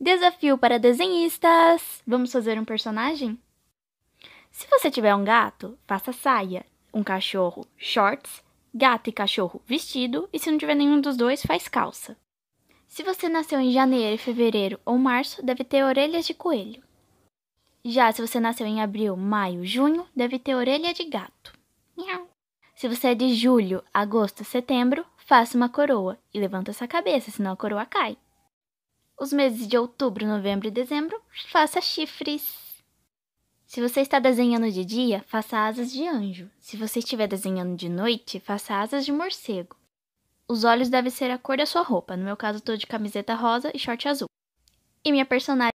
Desafio para desenhistas! Vamos fazer um personagem? Se você tiver um gato, faça saia. Um cachorro, shorts. Gato e cachorro, vestido. E se não tiver nenhum dos dois, faz calça. Se você nasceu em janeiro, fevereiro ou março, deve ter orelhas de coelho. Já se você nasceu em abril, maio, junho, deve ter orelha de gato. Miau. Se você é de julho, agosto, setembro, faça uma coroa e levanta essa cabeça, senão a coroa cai. Os meses de outubro, novembro e dezembro, faça chifres. Se você está desenhando de dia, faça asas de anjo. Se você estiver desenhando de noite, faça asas de morcego. Os olhos devem ser a cor da sua roupa. No meu caso, estou de camiseta rosa e short azul. E minha personagem